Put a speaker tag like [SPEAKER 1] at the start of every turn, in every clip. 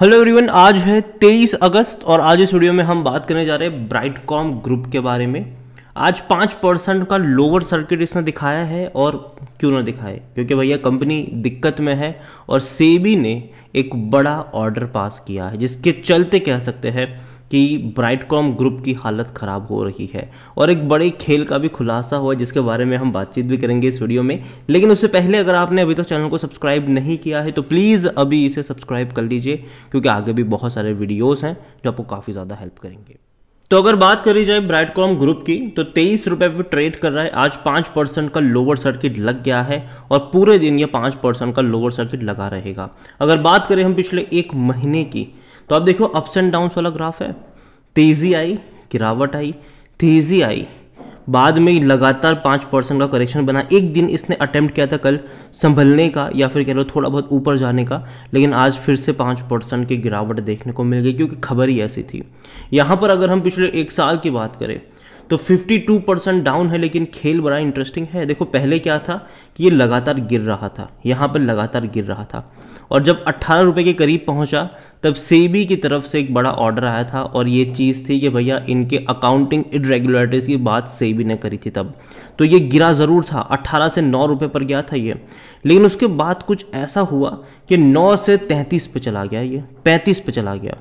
[SPEAKER 1] hello everyone आज है 23 अगस्त और आज इस वीडियो में हम बात करने जा रहे हैं ब्राइट कॉम ग्रुप के बारे में आज पाँच परसेंट का लोअर सर्किट इसने दिखाया है और क्यों ना दिखाए क्योंकि भैया कंपनी दिक्कत में है और सेबी ने एक बड़ा ऑर्डर पास किया है जिसके चलते कह सकते हैं कि ब्राइटकॉम ग्रुप की हालत ख़राब हो रही है और एक बड़े खेल का भी खुलासा हुआ जिसके बारे में हम बातचीत भी करेंगे इस वीडियो में लेकिन उससे पहले अगर आपने अभी तक तो चैनल को सब्सक्राइब नहीं किया है तो प्लीज़ अभी इसे सब्सक्राइब कर लीजिए क्योंकि आगे भी बहुत सारे वीडियोज़ हैं जो आपको काफ़ी ज़्यादा हेल्प करेंगे तो अगर बात करी जाए ब्राइटकॉम ग्रुप की तो तेईस रुपये पर ट्रेड कर रहा है आज पाँच परसेंट का लोअर सर्किट लग गया है और पूरे दिन ये पाँच परसेंट का लोअर सर्किट लगा रहेगा अगर बात करें हम पिछले एक महीने की तो आप देखो अप्स एंड डाउन वाला ग्राफ है तेज़ी आई गिरावट आई तेज़ी आई बाद में लगातार पाँच परसेंट का करेक्शन बना एक दिन इसने अटेम्प्ट किया था कल संभलने का या फिर कह लो थोड़ा बहुत ऊपर जाने का लेकिन आज फिर से पाँच परसेंट की गिरावट देखने को मिल गई क्योंकि खबर ही ऐसी थी यहाँ पर अगर हम पिछले एक साल की बात करें तो 52 परसेंट डाउन है लेकिन खेल बड़ा इंटरेस्टिंग है देखो पहले क्या था कि ये लगातार गिर रहा था यहाँ पर लगातार गिर रहा था और जब अट्ठारह रुपये के करीब पहुँचा तब सेबी की तरफ से एक बड़ा ऑर्डर आया था और ये चीज़ थी कि भैया इनके अकाउंटिंग इरेगुलरिटीज़ की बात सेबी ने करी थी तब तो ये गिरा ज़रूर था अट्ठारह से नौ रुपए पर गया था ये लेकिन उसके बाद कुछ ऐसा हुआ कि नौ से तैंतीस पे चला गया ये पैंतीस पे चला गया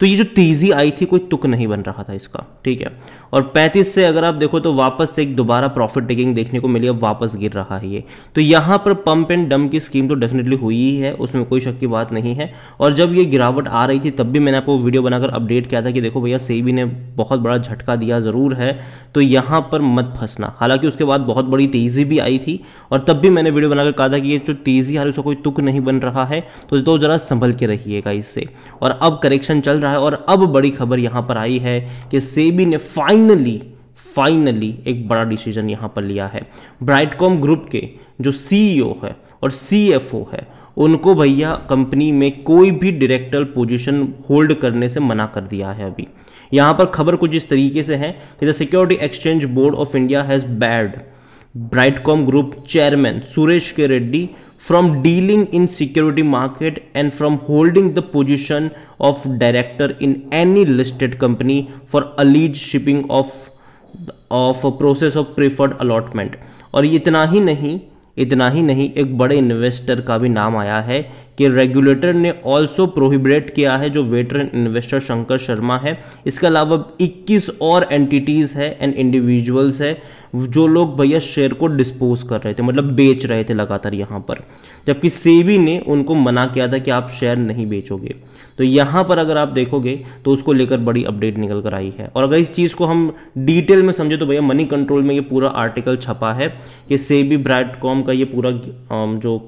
[SPEAKER 1] तो ये जो तेज़ी आई थी कोई तुक नहीं बन रहा था इसका ठीक है और 35 से अगर आप देखो तो वापस से एक दोबारा प्रॉफिट टेकिंग देखने को मिली अब वापस गिर रहा है ये तो यहाँ पर पंप एंड डम की स्कीम तो डेफिनेटली हुई ही है उसमें कोई शक की बात नहीं है और जब ये गिरावट गिरावट आ रही थी तब भी मैंने आपको वीडियो बनाकर अपडेट किया था कि देखो भैया सेबी ने बहुत बड़ा झटका दिया ज़रूर है तो यहाँ पर मत फंसना हालांकि उसके बाद बहुत बड़ी तेज़ी भी आई थी और तब भी मैंने वीडियो बनाकर कहा था कि ये जो तेज़ी आ रही उसका कोई तुक नहीं बन रहा है तो, दो तो ज़रा संभल के रहिएगा इससे और अब करेक्शन चल रहा है और अब बड़ी खबर यहाँ पर आई है कि सेबी ने फाइनली फाइनली एक बड़ा डिसीजन यहाँ पर लिया है ब्राइटकॉम ग्रुप के जो सीईओ e है और सीएफओ है उनको भैया कंपनी में कोई भी डायरेक्टर पोजीशन होल्ड करने से मना कर दिया है अभी यहां पर खबर कुछ इस तरीके से है कि the security exchange board of India has barred Brightcom group chairman Suresh K Reddy from dealing in security market and from holding the position of director in any listed company for alleged shipping of of process of preferred allotment और इतना ही नहीं इतना ही नहीं एक बड़े investor का भी नाम आया है कि रेगुलेटर ने ऑल्सो प्रोहिबिट किया है जो वेटरन इन्वेस्टर शंकर शर्मा है इसके अलावा 21 और एंटिटीज़ है एंड इंडिविजुअल्स है जो लोग भैया शेयर को डिस्पोज कर रहे थे मतलब बेच रहे थे लगातार यहाँ पर जबकि सेबी ने उनको मना किया था कि आप शेयर नहीं बेचोगे तो यहाँ पर अगर आप देखोगे तो उसको लेकर बड़ी अपडेट निकल कर आई है और अगर इस चीज़ को हम डिटेल में समझे तो भैया मनी कंट्रोल में ये पूरा आर्टिकल छपा है कि सेबी ब्राइट का ये पूरा जो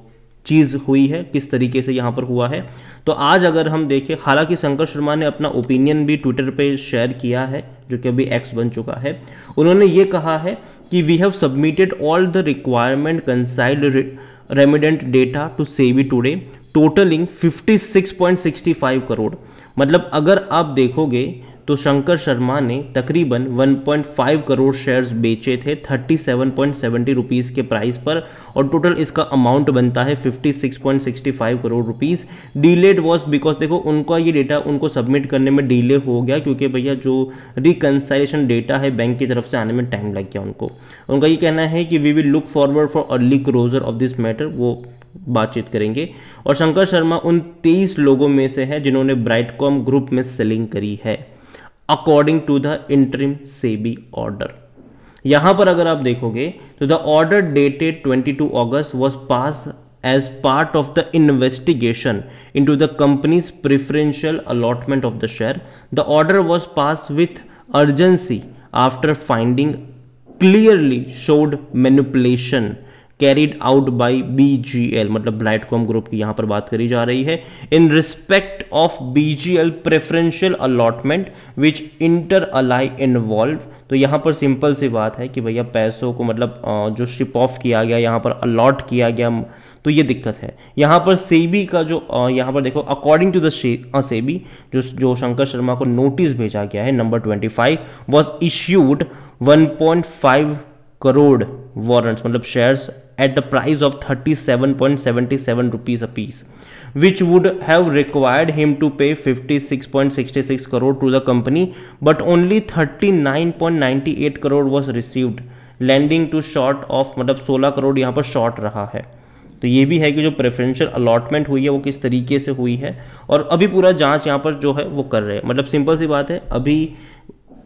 [SPEAKER 1] चीज़ हुई है किस तरीके से यहाँ पर हुआ है तो आज अगर हम देखें हालांकि शंकर शर्मा ने अपना ओपिनियन भी ट्विटर पे शेयर किया है जो कि अभी एक्स बन चुका है उन्होंने ये कहा है कि we have submitted all the requirement reconciled remittance data to SEBI today totalling 56.65 crore मतलब अगर आप देखोगे तो शंकर शर्मा ने तकरीबन 1.5 करोड़ शेयर्स बेचे थे 37.70 रुपीस के प्राइस पर और टोटल इसका अमाउंट बनता है 56.65 crore rupees delayed was because देखो उनका ये डेटा उनको सबमिट करने में डिले हो गया क्योंकि भैया जो रिकनसाइलेशन डेटा है बैंक की तरफ से आने में टाइम लग गया उनको उनका ये कहना है कि we will look forward for early closure of this matter वो बातचीत करेंगे और शंकर शर्मा उन तेईस लोगों में से है जिन्होंने ब्राइटकॉम ग्रुप में सेलिंग करी है according to the interim SEBI order यहां पर अगर आप देखोगे तो the order dated twenty two August was passed as part of the investigation into the company's preferential allotment of the share the order was passed with urgency after finding clearly showed manipulation carried out by B G L मतलब Brightcom group की यहाँ पर बात करी जा रही है in respect of B G L preferential allotment which inter alia involve तो यहाँ पर सिंपल सी बात है कि भैया पैसों को मतलब जो शिप ऑफ किया गया यहाँ पर अलॉट किया गया तो ये दिक्कत है यहां पर सेबी का जो यहाँ पर देखो अकॉर्डिंग टू दी सेबी जो जो शंकर शर्मा को नोटिस भेजा गया है number twenty five was issued one point five crore warrants मतलब shares at the price of 37.77 rupees a piece which would have required him to pay 56.66 crore to the company but only 39.98 crore was received leading to short of मतलब 16 करोड़ यहाँ पर short रहा है तो ये भी है कि जो प्रेफरेंशियल अलॉटमेंट हुई है वो किस तरीके से हुई है और अभी पूरा जांच यहाँ पर जो है वो कर रहे हैं मतलब सिंपल सी बात है अभी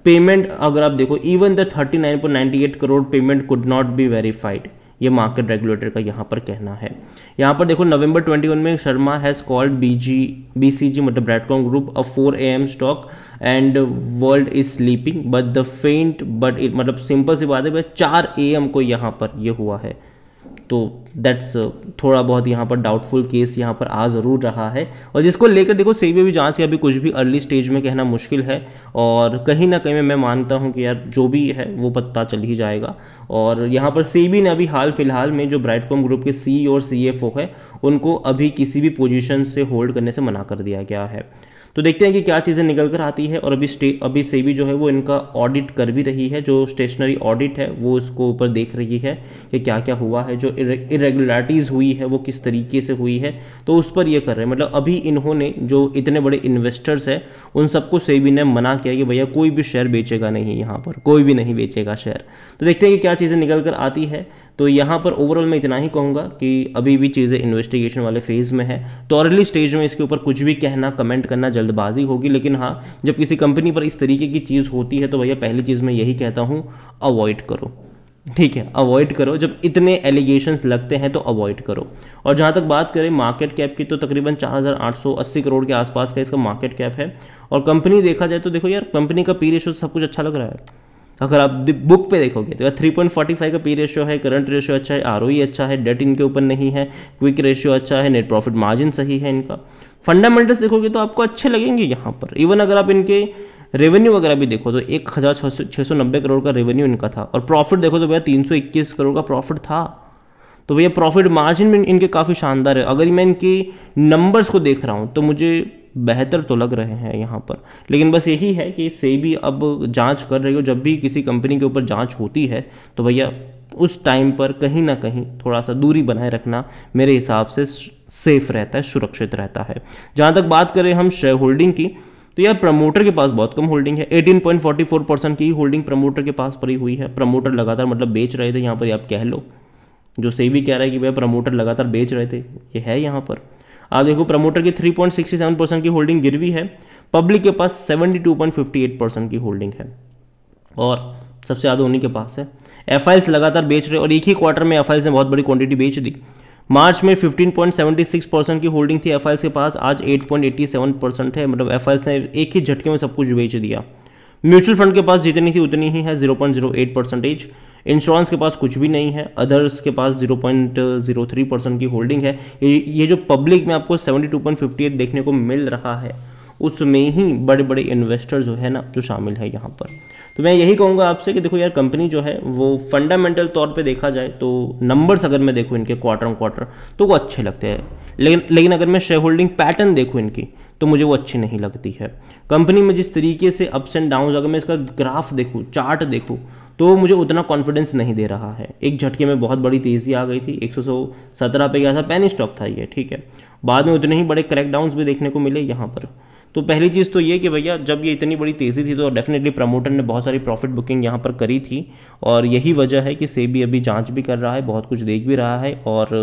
[SPEAKER 1] पेमेंट अगर आप देखो even the 39.98 crore payment could not be verified ये मार्केट रेगुलेटर का यहाँ पर कहना है यहाँ पर देखो नवंबर 21 में Sharma has called BG BCG मतलब Brightcom group a 4 M stock and world is sleeping but the faint but it मतलब सिंपल सी बात है चार ए को यहाँ पर यह हुआ है तो दैट्स uh, थोड़ा बहुत यहाँ पर डाउटफुल केस यहाँ पर आ ज़रूर रहा है और जिसको लेकर देखो भी जांच के अभी कुछ भी अर्ली स्टेज में कहना मुश्किल है और कहीं ना कहीं मैं मानता हूँ कि यार जो भी है वो पता चल ही जाएगा और यहाँ पर सेबी ने अभी हाल फिलहाल में जो ब्राइटकॉम ग्रुप के सी और सी है उनको अभी किसी भी पोजिशन से होल्ड करने से मना कर दिया गया है तो देखते हैं कि क्या चीज़ें निकल कर आती है और अभी स्टे अभी भी जो है वो इनका ऑडिट कर भी रही है जो स्टेशनरी ऑडिट है वो इसको ऊपर देख रही है कि क्या क्या हुआ है जो इरेगुलरिटीज़ हुई है वो किस तरीके से हुई है तो उस पर ये कर रहे हैं मतलब अभी इन्होंने जो इतने बड़े इन्वेस्टर्स हैं उन सबको सेबी ने मना किया कि भैया कोई भी शेयर बेचेगा नहीं यहाँ पर कोई भी नहीं बेचेगा शेयर तो देखते हैं कि क्या चीज़ें निकल कर आती है तो यहाँ पर ओवरऑल मैं इतना ही कहूँगा कि अभी भी चीज़ें इन्वेस्टिगेशन वाले फेज़ में है तो अर्ली स्टेज में इसके ऊपर कुछ भी कहना कमेंट करना जल्दबाजी होगी लेकिन हाँ जब किसी कंपनी पर इस तरीके की चीज़ होती है तो भैया पहली चीज़ मैं यही कहता हूँ अवॉइड करो ठीक है अवॉइड करो जब इतने एलिगेशंस लगते हैं तो अवॉइड करो और जहाँ तक बात करें मार्केट कैप की तो तकरीबन 4,880 करोड़ के आसपास का इसका मार्केट कैप है और कंपनी देखा जाए तो देखो यार कंपनी का पी रेशो सब कुछ अच्छा लग रहा है अगर आप बुक पे देखोगे तो थ्री पॉइंट फोर्टी फाइव का पी रेशियो है करंट रेशियो अच्छा है आर e अच्छा है डेट इनके ऊपर नहीं है क्विक रेशियो अच्छा है नेट प्रॉफिट मार्जिन सही है इनका फंडामेंटल्स देखोगे तो आपको अच्छे लगेंगे यहाँ पर इवन अगर आप इनके रेवेन्यू वगैरह भी देखो तो एक हज़ार छः सौ नब्बे करोड़ का रेवेन्यू इनका था और प्रॉफिट देखो तो भैया तीन सौ इक्कीस करोड़ का प्रॉफिट था तो भैया प्रॉफिट मार्जिन में इनके काफ़ी शानदार है अगर मैं इनकी नंबर्स को देख रहा हूँ तो मुझे बेहतर तो लग रहे हैं यहाँ पर लेकिन बस यही है कि सेबी अब जांच कर रही हो जब भी किसी कंपनी के ऊपर जांच होती है तो भैया उस टाइम पर कहीं ना कहीं थोड़ा सा दूरी बनाए रखना मेरे हिसाब से सेफ रहता है सुरक्षित रहता है जहाँ तक बात करें हम शेयर होल्डिंग की तो यार प्रमोटर के पास बहुत कम होल्डिंग है 18.44 परसेंट की होल्डिंग प्रमोटर के पास पड़ी हुई है प्रमोटर लगातार मतलब बेच रहे थे यहाँ पर आप कह लो जो भी कह रहा है कि भाई प्रमोटर लगातार बेच रहे थे ये है यहाँ पर आप देखो प्रमोटर की 3.67 परसेंट की होल्डिंग गिरवी है पब्लिक के पास 72.58 परसेंट की होल्डिंग है और सबसे ज़्यादा उन्हीं के पास है एफ लगातार बेच रहे और एक ही क्वार्टर में एफ ने बहुत बड़ी क्वांटिटी बेच दी मार्च में 15.76 परसेंट की होल्डिंग थी एफ के पास आज 8.87 परसेंट है मतलब एफ ने एक ही झटके में सब कुछ बेच दिया म्यूचुअल फंड के पास जितनी थी उतनी ही है एट परसेंटेज इंश्योरेंस के पास कुछ भी नहीं है अदर्स के पास 0.03 परसेंट की होल्डिंग है ये ये जो पब्लिक में आपको 72.58 देखने को मिल रहा है उसमें ही बड़े बड़े इन्वेस्टर जो है ना जो शामिल है यहाँ पर तो मैं यही कहूँगा आपसे कि देखो यार कंपनी जो है वो फंडामेंटल तौर पे देखा जाए तो नंबर्स अगर मैं देखूँ इनके क्वार्टर क्वार्टर तो वो अच्छे लगते हैं लेकिन लेकिन अगर मैं शेयर होल्डिंग पैटर्न देखूँ इनकी तो मुझे वो अच्छी नहीं लगती है कंपनी में जिस तरीके से अप्स एंड डाउन अगर मैं इसका ग्राफ देखूँ चार्ट देखूँ तो मुझे उतना कॉन्फिडेंस नहीं दे रहा है एक झटके में बहुत बड़ी तेज़ी आ गई थी एक सौ सत्रह पे गया था पैनी स्टॉक था ये ठीक है बाद में उतने ही बड़े क्रैकडाउंस भी देखने को मिले यहाँ पर तो पहली चीज़ तो ये कि भैया जब ये इतनी बड़ी तेज़ी थी तो डेफिनेटली प्रमोटर ने बहुत सारी प्रॉफिट बुकिंग यहाँ पर करी थी और यही वजह है कि सेबी अभी जांच भी कर रहा है बहुत कुछ देख भी रहा है और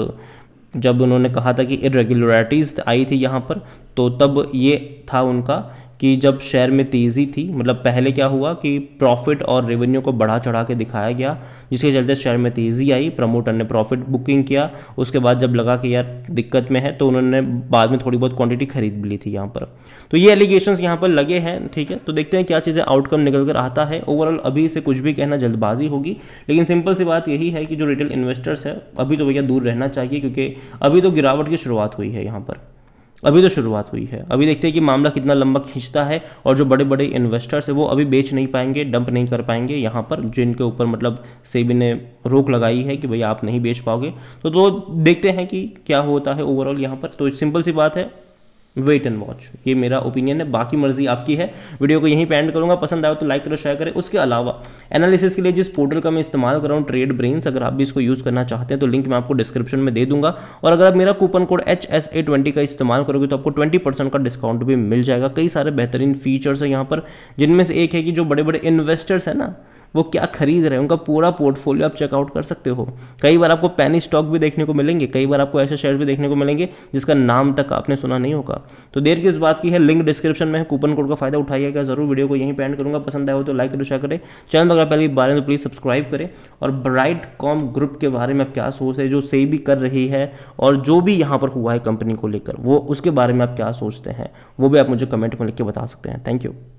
[SPEAKER 1] जब उन्होंने कहा था कि इरेगुलरिटीज़ आई थी यहाँ पर तो तब ये था उनका कि जब शेयर में तेज़ी थी मतलब पहले क्या हुआ कि प्रॉफिट और रेवेन्यू को बढ़ा चढ़ा के दिखाया गया जिसके चलते शेयर में तेज़ी आई प्रमोटर ने प्रॉफिट बुकिंग किया उसके बाद जब लगा कि यार दिक्कत में है तो उन्होंने बाद में थोड़ी बहुत क्वांटिटी खरीद ली थी यहाँ पर तो ये एलिगेशन यहाँ पर लगे हैं ठीक है तो देखते हैं क्या चीज़ें आउटकम निकल कर आता है ओवरऑल अभी इसे कुछ भी कहना जल्दबाजी होगी लेकिन सिंपल सी बात यही है कि जो रिटेल इन्वेस्टर्स है अभी तो भैया दूर रहना चाहिए क्योंकि अभी तो गिरावट की शुरुआत हुई है यहाँ पर अभी तो शुरुआत हुई है अभी देखते हैं कि मामला कितना लंबा खींचता है और जो बड़े बड़े इन्वेस्टर्स है वो अभी बेच नहीं पाएंगे डंप नहीं कर पाएंगे यहाँ पर जिनके ऊपर मतलब सेबी ने रोक लगाई है कि भाई आप नहीं बेच पाओगे तो, तो देखते हैं कि क्या होता है ओवरऑल यहाँ पर तो सिंपल सी बात है वेट एंड वॉच ये मेरा ओपिनियन है बाकी मर्जी आपकी है वीडियो को यहीं पे एंड करूँगा पसंद आया तो लाइक करो शेयर करें उसके अलावा एनालिसिस के लिए जिस पोर्टल का मैं इस्तेमाल कर रहा हूँ ट्रेड ब्रेन्स अगर आप भी इसको यूज़ करना चाहते हैं तो लिंक मैं आपको डिस्क्रिप्शन में दे दूंगा और अगर आप मेरा coupon code H S A twenty का इस्तेमाल करोगे तो आपको ट्वेंटी परसेंट का डिस्काउंट भी मिल जाएगा कई सारे बेहतरीन फीचर्स हैं यहाँ पर जिनमें से एक है कि जो बड़े बड़े इन्वेस्टर्स है ना वो क्या खरीद रहे हैं उनका पूरा पोर्टफोलियो आप चेकआउट कर सकते हो कई बार आपको पैनी स्टॉक भी देखने को मिलेंगे कई बार आपको ऐसे शेयर भी देखने को मिलेंगे जिसका नाम तक आपने सुना नहीं होगा तो देर किस बात की है लिंक डिस्क्रिप्शन में कूपन कोड का फायदा उठाइएगा जरूर वीडियो को यहीं पेंड करूंगा पसंद आया हो तो लाइक करो शेयर करें चैनल अगर पहले बारे में प्लीज़ सब्सक्राइब करें और ब्राइट कॉम ग्रुप के बारे में आप क्या सोच रहे जो सही भी कर रही है और जो भी यहाँ पर हुआ है कंपनी को लेकर वो उसके बारे में आप क्या सोचते हैं वो भी आप मुझे कमेंट में लिख के बता सकते हैं थैंक यू